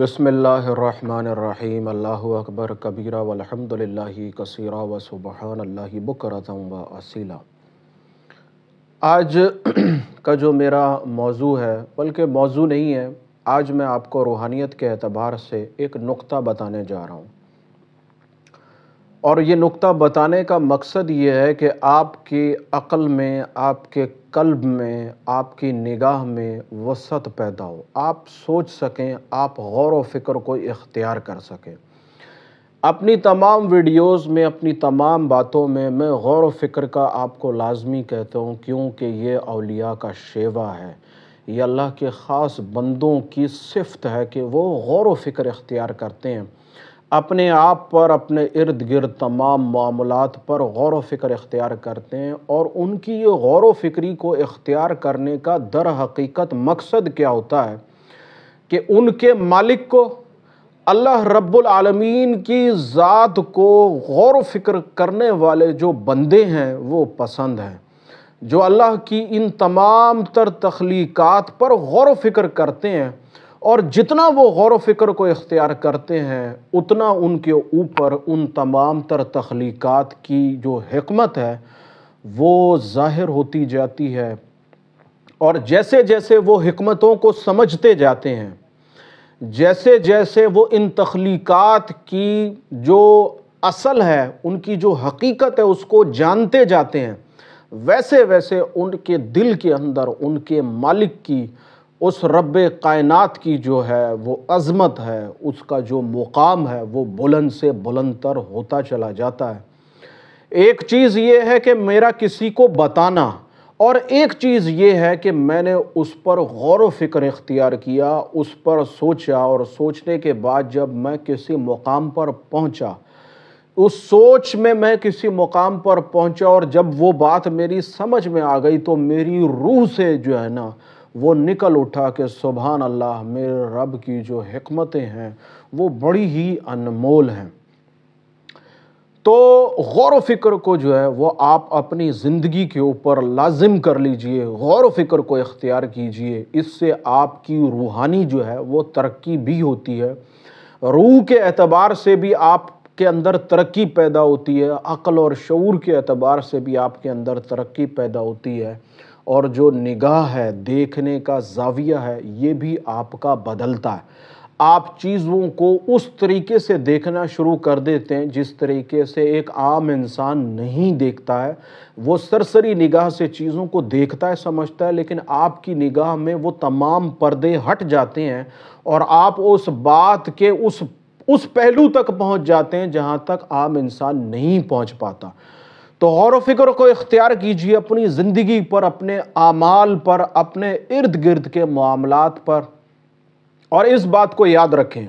बसमीम अकबर कबीरा वलहमदिल्ला कसीरा व सुबहान अल्लाह बकरत व असीला आज का जो मेरा मौजू है बल्कि मौजू नहीं है आज मैं आपको रूहानियत के अतबार से एक नुक्ता बताने जा रहा हूँ और ये नुक्ता बताने का मकसद ये है कि आपकी अक़ल में आपके कल्ब में आपकी निगाह में वसत पैदा हो आप सोच सकें आप गौर व फिक्र को इख्तियार कर सकें अपनी तमाम वीडियोस में अपनी तमाम बातों में मैं गौर व फिक्र का आपको लाजमी कहता हूँ क्योंकि ये अलिया का शेवा है ये अल्लाह के ख़ास बंदों की सिफत है कि वो गौर व फिक्र इख्तियार करते हैं अपने आप पर अपने इर्द गिर्द तमाम मामलात पर गौर व फिक्र इख्तियार करते हैं और उनकी ये गौर व फिक्री को इख्तियार करने का दर हकीकत मकसद क्या होता है कि उनके मालिक को अल्लाह रब्बुल आलमीन की ज़ात को गौर फिक्र करने वाले जो बंदे हैं वो पसंद हैं जो अल्लाह की इन तमाम तर तख्लीक़ात पर गौर फिक्र करते हैं और जितना वो गौर वफिक्र को इख्तियार करते हैं उतना उनके ऊपर उन तमाम तर तख्लीक़ात की जो हमत है वो ज़ाहिर होती जाती है और जैसे जैसे वो हमतों को समझते जाते हैं जैसे जैसे वो इन तख्लीक़ात की जो असल है उनकी जो हकीकत है उसको जानते जाते हैं वैसे वैसे उनके दिल के अंदर उनके मालिक की उस रब कायनात की जो है वो अज़मत है उसका जो मुकाम है वो बुलंद से बुलंद तर होता चला जाता है एक चीज़ ये है कि मेरा किसी को बताना और एक चीज़ ये है कि मैंने उस पर गौर फ़िक्र इख्तियार किया उस पर सोचा और सोचने के बाद जब मैं किसी मुकाम पर पहुंचा उस सोच में मैं किसी मुकाम पर पहुंचा और जब वो बात मेरी समझ में आ गई तो मेरी रूह से जो है ना वो निकल उठा कि सुबहान अल्लाह मेरे रब की जो हमतें हैं वो बड़ी ही अनमोल हैं तो गौर फिक्र को जो है वो आप अपनी ज़िंदगी के ऊपर लाजिम कर लीजिए गौर फिक्र को इख्तियार कीजिए इससे आपकी रूहानी जो है वो तरक्की भी होती है रूह के एतबार से भी आप के अंदर तरक्की पैदा होती है अक़ल और शूर के एतबार से भी आपके अंदर तरक्की पैदा होती है और जो निगाह है देखने का जाविया है ये भी आपका बदलता है आप चीज़ों को उस तरीके से देखना शुरू कर देते हैं जिस तरीके से एक आम इंसान नहीं देखता है वो सरसरी निगाह से चीज़ों को देखता है समझता है लेकिन आपकी निगाह में वो तमाम पर्दे हट जाते हैं और आप उस बात के उस उस पहलू तक पहुंच जाते हैं जहां तक आम इंसान नहीं पहुंच पाता तो गौर वफ़िक्र को इख्तियार कीजिए अपनी ज़िंदगी पर अपने आमाल पर अपने इर्द गिर्द के मामलात पर और इस बात को याद रखें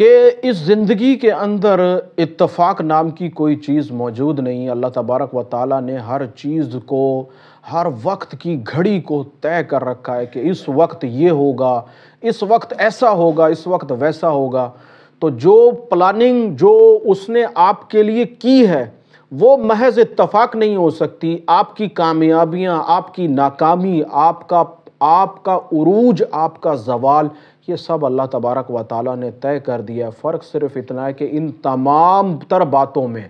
कि इस ज़िंदगी के अंदर इतफाक़ नाम की कोई चीज़ मौजूद नहीं अल्लाह तबारक व ताली ने हर चीज़ को हर वक्त की घड़ी को तय कर रखा है कि इस वक्त ये होगा इस वक्त ऐसा होगा इस वक्त वैसा होगा तो जो प्लानिंग जो उसने आपके लिए की है वो महज इतफाक नहीं हो सकती आपकी कामयाबियाँ आपकी नाकामी आपका आपका उरूज आपका जवाल ये सब अल्लाह तबारक व ताली ने तय कर दिया फ़र्क सिर्फ इतना है कि इन तमाम तर बातों में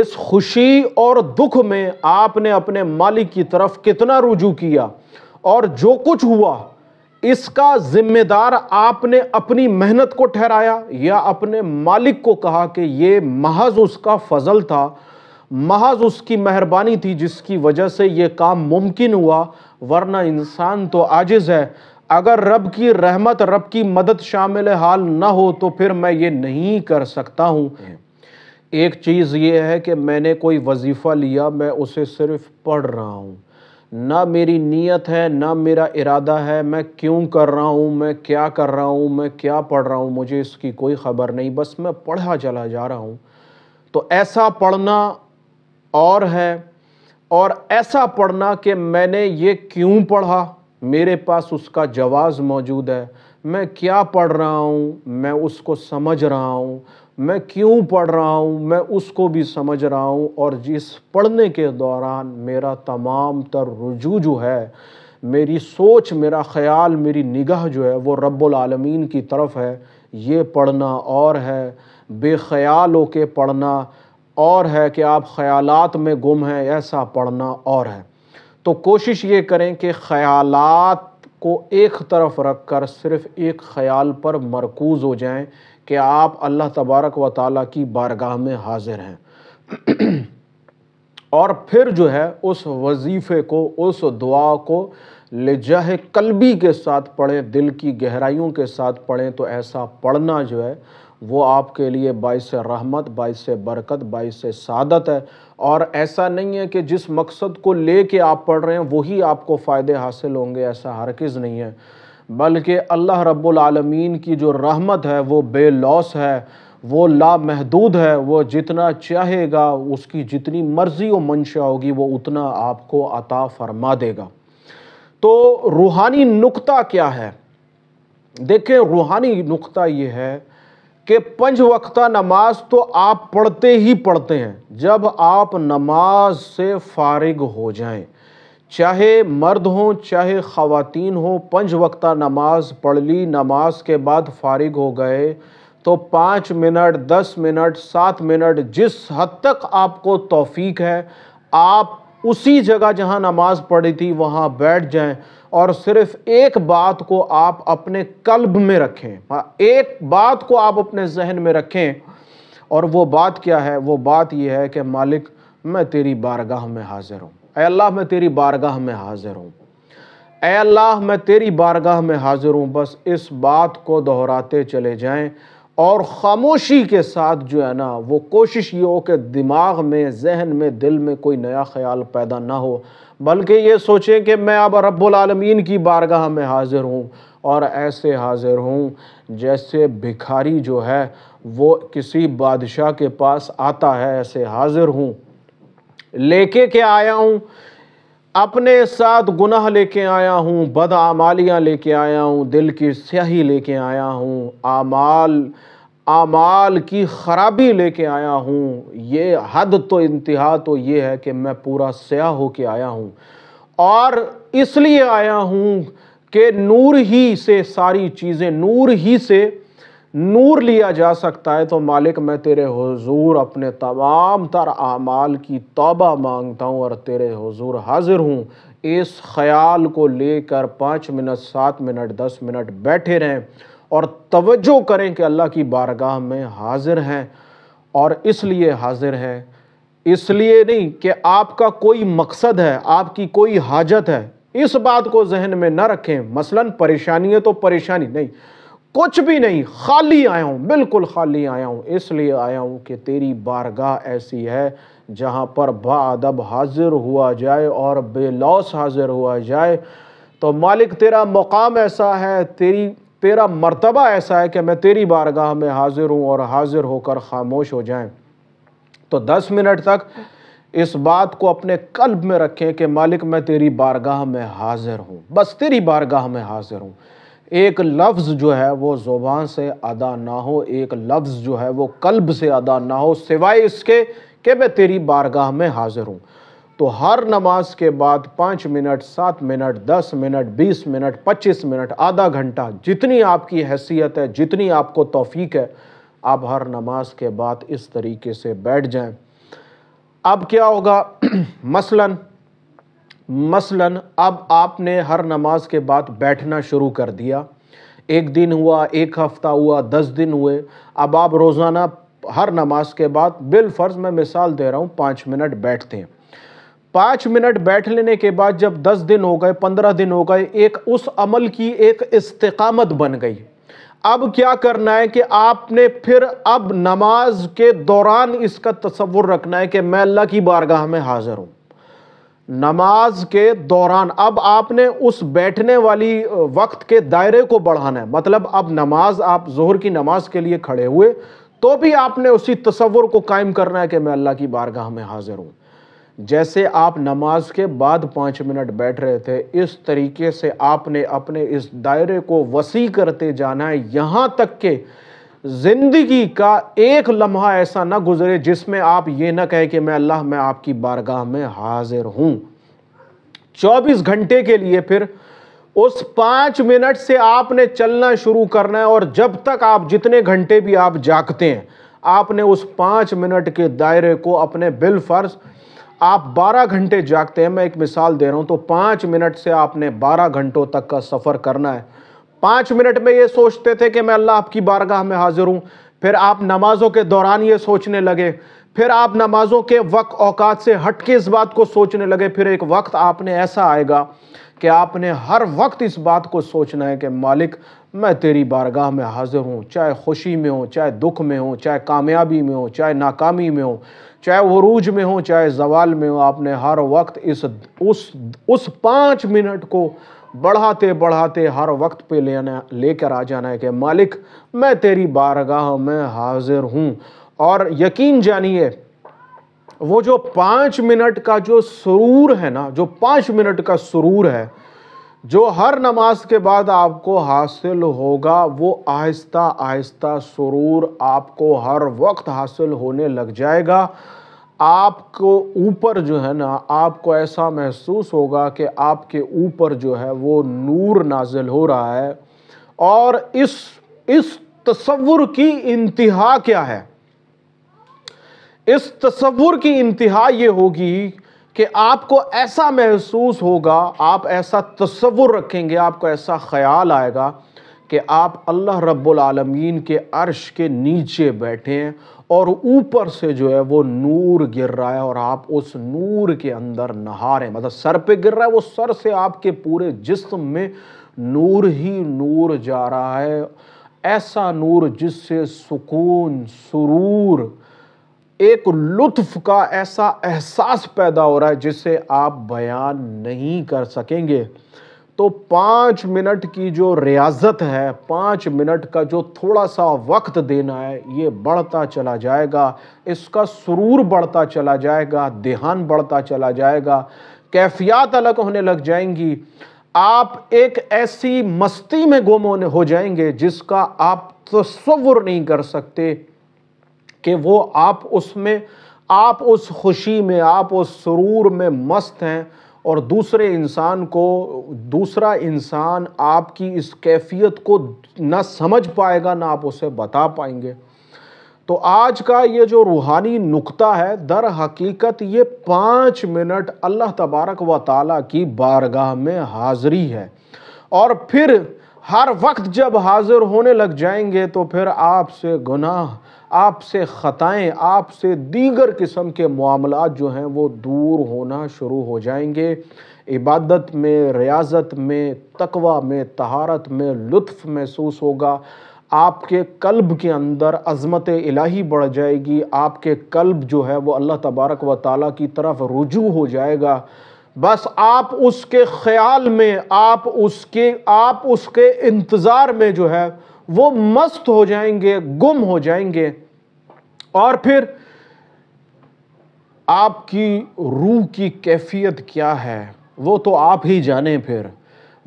इस खुशी और दुख में आपने अपने मालिक की तरफ कितना रुजू किया और जो कुछ हुआ इसका जिम्मेदार आपने अपनी मेहनत को ठहराया या अपने मालिक को कहा कि ये महज उसका फजल था महज उसकी मेहरबानी थी जिसकी वजह से ये काम मुमकिन हुआ वरना इंसान तो आजिज़ है अगर रब की रहमत रब की मदद शामिल हाल ना हो तो फिर मैं ये नहीं कर सकता हूँ एक चीज़ ये है कि मैंने कोई वजीफ़ा लिया मैं उसे सिर्फ पढ़ रहा हूँ ना मेरी नीयत है ना मेरा इरादा है मैं क्यों कर रहा हूँ मैं क्या कर रहा हूँ मैं क्या पढ़ रहा हूँ मुझे इसकी कोई ख़बर नहीं बस मैं पढ़ा चला जा रहा हूँ तो ऐसा पढ़ना और है और ऐसा पढ़ना कि मैंने ये क्यों पढ़ा मेरे पास उसका जवाब मौजूद है मैं क्या पढ़ रहा हूँ मैं उसको समझ रहा हूँ मैं क्यों पढ़ रहा हूँ मैं उसको भी समझ रहा हूँ और जिस पढ़ने के दौरान मेरा तमाम तर रुजू जो है मेरी सोच मेरा ख्याल मेरी निगाह जो है वो रब्बुल आलमीन की तरफ है ये पढ़ना और है बेख्याल हो के पढ़ना और है कि आप ख्यालात में गुम हैं ऐसा पढ़ना और है तो कोशिश ये करें कि ख्यालात को एक तरफ रख कर सिर्फ़ एक ख्याल पर मरकूज़ हो जाएं कि आप अल्लाह तबारक व ताली की बारगाह में हाजिर हैं और फिर जो है उस वजीफ़े को उस दुआ को लजह कलबी के साथ पढ़ें दिल की गहराइयों के साथ पढ़ें तो ऐसा पढ़ना जो है वो आपके लिए बायस रहमत बायस बरकत बायस सादत है और ऐसा नहीं है कि जिस मकसद को ले कर आप पढ़ रहे हैं वही आपको फ़ायदे हासिल होंगे ऐसा हरकज नहीं है बल्कि अल्लाह रब्बुल आलमीन की जो रहमत है वो बेलौस है वो लामहदूद है वो जितना चाहेगा उसकी जितनी मर्ज़ी व मंशा होगी वो उतना आपको अता फरमा देगा तो रूहानी नुक्ता क्या है देखें रूहानी नुक्ता ये है कि पंच वक्ता नमाज तो आप पढ़ते ही पढ़ते हैं जब आप नमाज से फारिग हो जाएं चाहे मर्द हों चाहे ख़वातीन हों पंच वक्ता नमाज पढ़ ली नमाज के बाद फारिग हो गए तो पाँच मिनट दस मिनट सात मिनट जिस हद तक आपको तौफीक है आप उसी जगह जहां नमाज पढ़ी थी वहां बैठ जाएं और सिर्फ एक बात को आप अपने कल्ब में रखें हाँ, एक बात को आप अपने जहन में रखें और वो बात क्या है वो बात यह है कि मालिक मैं तेरी बारगाह में हाज़िर हूँ अल्लाह मैं तेरी बारगाह में हाजिर हूँ अल्लाह मैं तेरी बारगाह में हाजिर हूँ बस इस बात को दोहराते चले जाएँ और ख़ामोशी के साथ जो है ना वो कोशिश ये हो कि दिमाग में जहन में दिल में कोई नया ख्याल पैदा ना हो बल्कि ये सोचें कि मैं अब रब्बुलमीन की बारगाह में हाजिर हूँ और ऐसे हाजिर हूँ जैसे भिखारी जो है वो किसी बादशाह के पास आता है ऐसे हाजिर हूँ लेके के आया हूँ अपने साथ गुनाह लेके आया हूँ बद आमालियाँ लेके आया हूँ दिल की स्याही लेके आया हूँ आमाल आमाल की खराबी लेके आया हूँ ये हद तो इंतहा तो ये है कि मैं पूरा स्याह के आया हूँ और इसलिए आया हूँ कि नूर ही से सारी चीज़ें नूर ही से नूर लिया जा सकता है तो मालिक मैं तेरे हजूर अपने तमाम तर आमाल की तोबा मांगता हूँ और तेरे हजूर हाजिर हूँ इस ख्याल को लेकर पाँच मिनट सात मिनट दस मिनट बैठे रहें और तवज्जो करें कि अल्लाह की बारगाह में हाजिर हैं और इसलिए हाजिर हैं इसलिए नहीं कि आपका कोई मकसद है आपकी कोई हाजत है इस बात को जहन में न रखें मसलन परेशानी है तो परेशानी नहीं कुछ भी नहीं खाली आया हूँ बिल्कुल खाली आया हूँ इसलिए आया हूँ कि तेरी बारगाह ऐसी है जहाँ पर बादब हाजिर हुआ जाए और बेलौस हाजिर हुआ जाए तो मालिक तेरा मुकाम ऐसा है तेरी तेरा मर्तबा ऐसा है कि मैं तेरी बारगाह में हाजिर हूँ और हाजिर होकर खामोश हो जाए तो दस मिनट तक इस बात को अपने कल्ब में रखें कि मालिक मैं तेरी बारगाह में हाजिर हूँ बस तेरी बारगाह में हाजिर हूँ एक लफ्ज़ जो है वो ज़ुबान से अदा ना हो एक लफ्ज़ जो है वो कल्ब से अदा ना हो सिवाय इसके कि मैं तेरी बारगाह में हाज़िर हूँ तो हर नमाज के बाद पाँच मिनट सात मिनट दस मिनट बीस मिनट पच्चीस मिनट आधा घंटा जितनी आपकी हैसियत है जितनी आपको तोफ़ी है आप हर नमाज के बाद इस तरीके से बैठ जाएं अब क्या होगा मसलन मसलन अब आपने हर नमाज के बाद बैठना शुरू कर दिया एक दिन हुआ एक हफ़्ता हुआ दस दिन हुए अब आप रोज़ाना हर नमाज के बाद बिलफ़र्ज़ मैं मिसाल दे रहा हूँ पाँच मिनट बैठते हैं पाँच मिनट बैठ लेने के बाद जब दस दिन हो गए पंद्रह दिन हो गए एक उस अमल की एक इस्तकामत बन गई अब क्या करना है कि आपने फिर अब नमाज के दौरान इसका तस्वुर रखना है कि मैं अल्लाह की बारगाह में हाज़िर हूँ नमाज के दौरान अब आपने उस बैठने वाली वक्त के दायरे को बढ़ाना है मतलब अब नमाज आप जोहर की नमाज के लिए खड़े हुए तो भी आपने उसी तस्वुर को कायम करना है कि मैं अल्लाह की बारगाह में हाजिर हूं जैसे आप नमाज के बाद पाँच मिनट बैठ रहे थे इस तरीके से आपने अपने इस दायरे को वसी करते जाना है यहां तक के ज़िंदगी का एक लम्हा ऐसा ना गुजरे जिसमें आप ये ना कहें कि मैं अल्लाह मैं आपकी बारगाह में हाजिर हूं चौबीस घंटे के लिए फिर उस पांच मिनट से आपने चलना शुरू करना है और जब तक आप जितने घंटे भी आप जागते हैं आपने उस पांच मिनट के दायरे को अपने बिल फर्ज आप 12 घंटे जागते हैं मैं एक मिसाल दे रहा हूं तो पांच मिनट से आपने 12 घंटों तक का सफ़र करना है पाँच मिनट में ये सोचते थे कि मैं अल्लाह आपकी बारगाह में हाजिर हूँ फिर आप नमाजों के दौरान ये सोचने लगे फिर आप नमाजों के वक्त औकात से हट के इस बात को सोचने लगे फिर एक वक्त आपने ऐसा आएगा कि आपने हर वक्त इस बात को सोचना है कि मालिक मैं तेरी बारगाह में हाजिर हूँ चाहे खुशी में हो चाहे दुख में हो चाहे कामयाबी में हो चाहे नाकामी में हो चाहे वरूज में हो चाहे जवाल में हो आपने हर वक्त इस उस उस पाँच मिनट को बढ़ाते बढ़ाते हर वक्त पे लेना लेकर आ जाना है कि मालिक मैं तेरी बारगाह में हाजिर हूँ और यकीन जानिए वो जो पाँच मिनट का जो सुरूर है ना जो पाँच मिनट का सुरूर है जो हर नमाज के बाद आपको हासिल होगा वो आहिस्ता आहिस्ता सुरूर आपको हर वक्त हासिल होने लग जाएगा आपको ऊपर जो है ना आपको ऐसा महसूस होगा कि आपके ऊपर जो है वो नूर नाजिल हो रहा है और इस इस तस्वुर की इंतहा क्या है इस तस्वुर की इंतहा ये होगी कि आपको ऐसा महसूस होगा आप ऐसा तस्वुर रखेंगे आपको ऐसा ख्याल आएगा कि आप अल्लाह रब्बुल आलमीन के अर्श के नीचे बैठे हैं और ऊपर से जो है वो नूर गिर रहा है और आप उस नूर के अंदर नहा रहे हैं मतलब सर पे गिर रहा है वो सर से आपके पूरे जिस्म में नूर ही नूर जा रहा है ऐसा नूर जिससे सुकून सुरूर एक लुत्फ का ऐसा एहसास पैदा हो रहा है जिसे आप बयान नहीं कर सकेंगे तो पाँच मिनट की जो रियाजत है पाँच मिनट का जो थोड़ा सा वक्त देना है ये बढ़ता चला जाएगा इसका सुरूर बढ़ता चला जाएगा ध्यान बढ़ता चला जाएगा कैफियात अलग होने लग जाएंगी आप एक ऐसी मस्ती में गुम होने हो जाएंगे जिसका आप तस्वुर नहीं कर सकते कि वो आप उसमें आप उस खुशी में आप उस सुरूर में मस्त हैं और दूसरे इंसान को दूसरा इंसान आपकी इस कैफियत को ना समझ पाएगा ना आप उसे बता पाएंगे तो आज का ये जो रूहानी नुक्ता है दर हकीकत ये पाँच मिनट अल्लाह तबारक व ताला की बारगाह में हाजिरी है और फिर हर वक्त जब हाज़िर होने लग जाएंगे तो फिर आपसे गुनाह आपसे ख़ताएँ आपसे दीगर किस्म के मामला जो हैं वो दूर होना शुरू हो जाएंगे इबादत में रियाजत में तकवा में तहारत में लुत्फ़ महसूस होगा आपके कल्ब के अंदर अज़मत इलाही बढ़ जाएगी आपके कल्ब जो है वो अल्लाह तबारक व ताली की तरफ रुजू हो जाएगा बस आप उसके ख्याल में आप उसके आप उसके इंतज़ार में जो है वो मस्त हो जाएंगे गुम हो जाएंगे और फिर आपकी रूह की कैफियत क्या है वो तो आप ही जाने फिर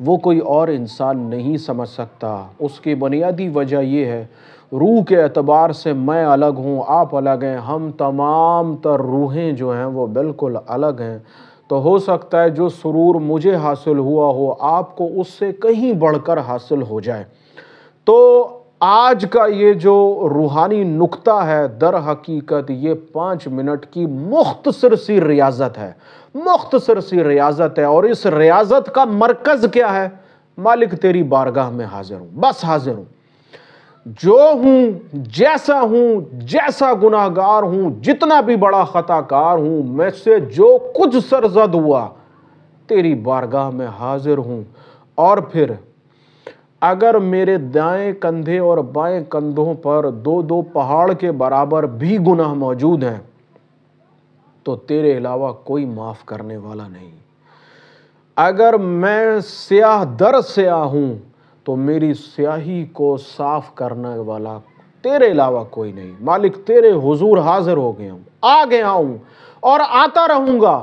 वो कोई और इंसान नहीं समझ सकता उसकी बुनियादी वजह ये है रूह के अतबार से मैं अलग हूँ आप अलग हैं हम तमाम तर रूहें जो हैं वो बिल्कुल अलग हैं तो हो सकता है जो सुरूर मुझे हासिल हुआ हो आपको उससे कहीं बढ़कर हासिल हो जाए तो आज का ये जो रूहानी नुक्ता है दर हकीकत ये पाँच मिनट की मुख्तसर सी रियाजत है मुख्तसर सी रियाजत है और इस रियाजत का मरकज़ क्या है मालिक तेरी बारगाह में हाजिर हूँ बस हाजिर हूँ जो हूँ जैसा हूँ जैसा गुनाहगार हूँ जितना भी बड़ा ख़ताकार हूँ मैं से जो कुछ सरजद हुआ तेरी बारगाह में हाजिर हूँ और फिर अगर मेरे दाएं कंधे और बाएं कंधों पर दो दो पहाड़ के बराबर भी गुनाह मौजूद हैं तो तेरे अलावा कोई माफ़ करने वाला नहीं अगर मैं स्याह दर स्याह हूं तो मेरी स्याही को साफ करने वाला तेरे अलावा कोई नहीं मालिक तेरे हुजूर हाजिर हो गया हूं आ गया हूं और आता रहूंगा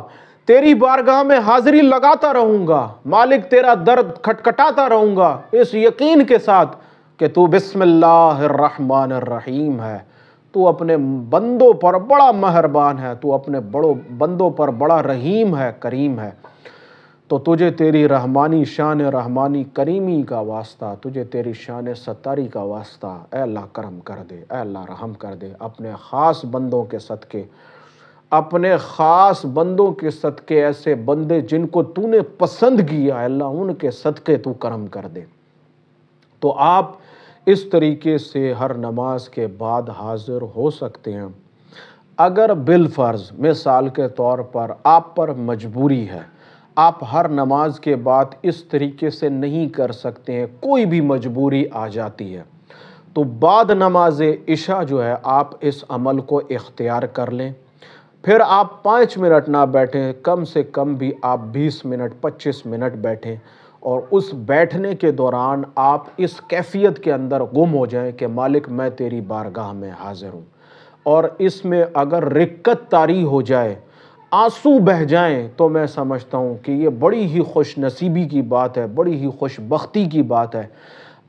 तेरी बारगाह में हाजिरी लगाता रहूंगा मालिक तेरा दर्द खटखटाता रहूंगा इस यकीन के साथ कि तू बिस्मिल्लाहमान रहीम है तू अपने बंदों पर बड़ा मेहरबान है तू अपने बड़ों बंदों पर बड़ा रहीम है करीम है तो तुझे तेरी रहमानी शान रहमानी करीमी का वास्ता तुझे तेरी शान सतारी का वास्ता अल्लाह करम कर दे अल्लाह रहम कर दे अपने ख़ास बंदों के सदक़े अपने ख़ास बंदों के सदक़े ऐसे बंदे जिनको तूने पसंद किया अल्लाह उनके सदक़े तू करम कर दे तो आप इस तरीके से हर नमाज के बाद हाजिर हो सकते हैं अगर बिलफ़र्ज़ मिसाल के तौर पर आप पर मजबूरी है आप हर नमाज के बाद इस तरीके से नहीं कर सकते हैं कोई भी मजबूरी आ जाती है तो बाद नमाज इशा जो है आप इस अमल को इख्तियार कर लें फिर आप पाँच मिनट ना बैठें कम से कम भी आप बीस मिनट पच्चीस मिनट बैठें और उस बैठने के दौरान आप इस कैफियत के अंदर गुम हो जाएं कि मालिक मैं तेरी बारगाह में हाज़िर हूँ और इसमें अगर रिक्कत तारी हो जाए आंसू बह जाएं तो मैं समझता हूँ कि ये बड़ी ही खुश नसीबी की बात है बड़ी ही खुशबी की बात है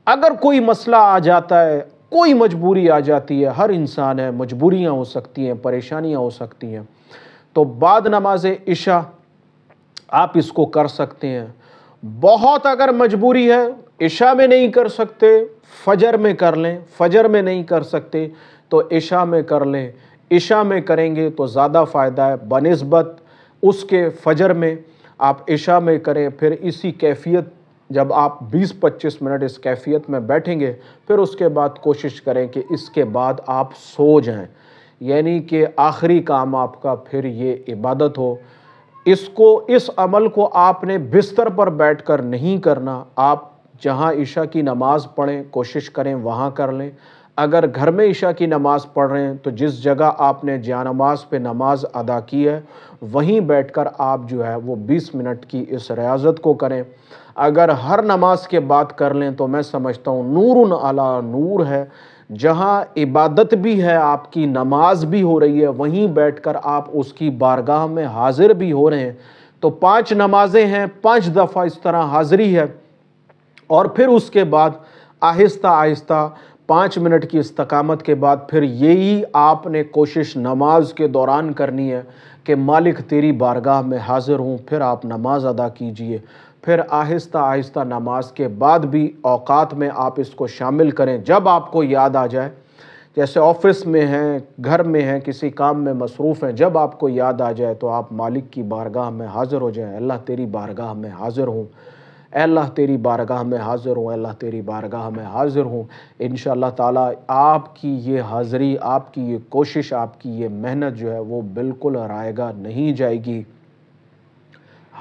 अगर कोई मसला आ जाता है कोई मजबूरी आ जाती है हर इंसान है मजबूरियाँ हो सकती हैं परेशानियाँ हो सकती हैं तो बाद नमाज इशा आप इसको कर सकते हैं बहुत अगर मजबूरी है इशा में नहीं कर सकते फजर में कर लें फजर में नहीं कर सकते तो इशा में कर लें इशा में करेंगे तो ज़्यादा फ़ायदा है बनस्बत उसके फजर में आप इशा में करें फिर इसी कैफियत जब आप 20-25 मिनट इस कैफियत में बैठेंगे फिर उसके बाद कोशिश करें कि इसके बाद आप सो जाएं यानी कि आखिरी काम आपका फिर ये इबादत हो इसको इस अमल को आपने बिस्तर पर बैठकर नहीं करना आप जहाँ ईशा की नमाज़ पढ़ें कोशिश करें वहाँ कर लें अगर घर में ईशा की नमाज़ पढ़ रहे हैं तो जिस जगह आपने जानमाज पे नमाज अदा की है वहीं बैठकर आप जो है वो 20 मिनट की इस रियाजत को करें अगर हर नमाज के बात कर लें तो मैं समझता हूँ नूर अला नूर है जहाँ इबादत भी है आपकी नमाज भी हो रही है वहीं बैठकर आप उसकी बारगाह में हाजिर भी हो रहे हैं तो पांच नमाजें हैं पांच दफ़ा इस तरह हाजिरी है और फिर उसके बाद आहिस्ता आहिस्ता पाँच मिनट की इस्तकामत के बाद फिर यही आपने कोशिश नमाज के दौरान करनी है कि मालिक तेरी बारगाह में हाज़िर हूँ फिर आप नमाज अदा कीजिए फिर आहिस्ता आहिस्ता नमाज के बाद भी औकात में आप इसको शामिल करें जब आपको याद आ जाए जैसे ऑफिस में हैं घर में हैं किसी काम में मसरूफ़ हैं जब आपको याद आ जाए तो आप मालिक की बारगाह में हाज़िर हो जाएं अल्लाह तेरी बारगाह में हाज़िर हूँ अल्लाह तेरी बारगाह में हाज़िर हूँ अल्लाह तेरी बारगाह में हाज़िर हूँ इन ताला आपकी ये हाज़िरी आपकी ये कोशिश आपकी ये मेहनत जो है वो बिल्कुल रायगा नहीं जाएगी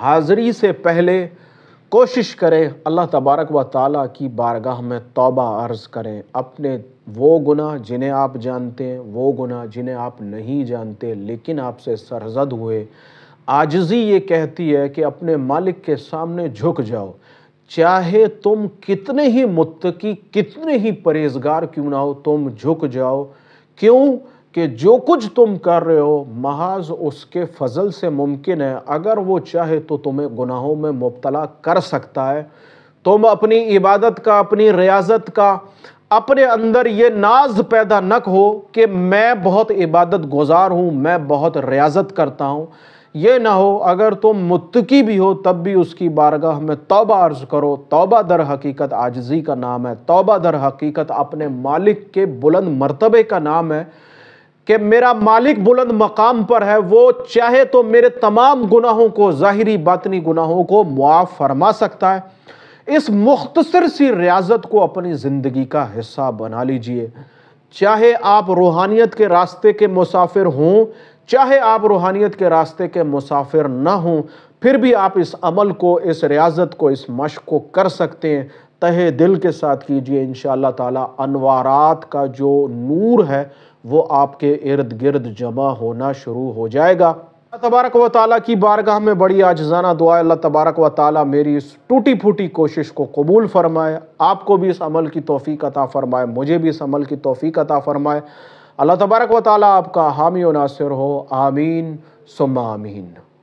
हाज़री से पहले कोशिश करें अल्लाह तबारक व ताली की बारगाह में तौबा अर्ज़ करें अपने वो गुनाह जिन्हें आप जानते हैं वो गुनाह जिन्हें आप नहीं जानते लेकिन आपसे सरजद हुए आजजी ये कहती है कि अपने मालिक के सामने झुक जाओ चाहे तुम कितने ही मुत्तकी कितने ही परहेजगार क्यों ना हो तुम झुक जाओ क्यों कि जो कुछ तुम कर रहे हो महाज उसके फजल से मुमकिन है अगर वो चाहे तो तुम्हें गुनाहों में मुबतला कर सकता है तुम अपनी इबादत का अपनी रियाजत का अपने अंदर ये नाज पैदा न हो कि मैं बहुत इबादत गुजार हूँ मैं बहुत रियाजत करता हूँ ये ना हो अगर तुम मुतकी भी हो तब भी उसकी बारगाह में तोबा अर्ज़ करो तोबा दर हकीकत आजजी का नाम है तोबा दर हकीकत अपने मालिक के बुलंद मरतबे का नाम है कि मेरा मालिक बुलंद मकाम पर है वो चाहे तो मेरे तमाम गुनाहों को ज़ाहरी बातनी गुनाहों को मुआफ़ फरमा सकता है इस मुख्तसर सी रियाजत को अपनी ज़िंदगी का हिस्सा बना लीजिए चाहे आप रूहानियत के रास्ते के मुसाफिर हों चाहे आप रूहानियत के रास्ते के मुसाफिर ना हों फिर भी आप इस अमल को इस रियाजत को इस मश्क को कर सकते हैं तहे दिल के साथ कीजिए इन ताला अनवारात का जो नूर है वो आपके इर्द गिर्द जमा होना शुरू हो जाएगा तबारक व ताली की बारगाह में बड़ी आजाना दुआ अल्लाह तबारक व ताली मेरी इस टूटी फूटी कोशिश को कबूल फरमाए आपको भी इस अमल की तोफ़ी अता फ़रमाए मुझे भी इस अमल की तोफ़ी अता फ़रमाए अल्लाह तबारक व ताली आपका हामी नासिर हो आमीन सुम आमीन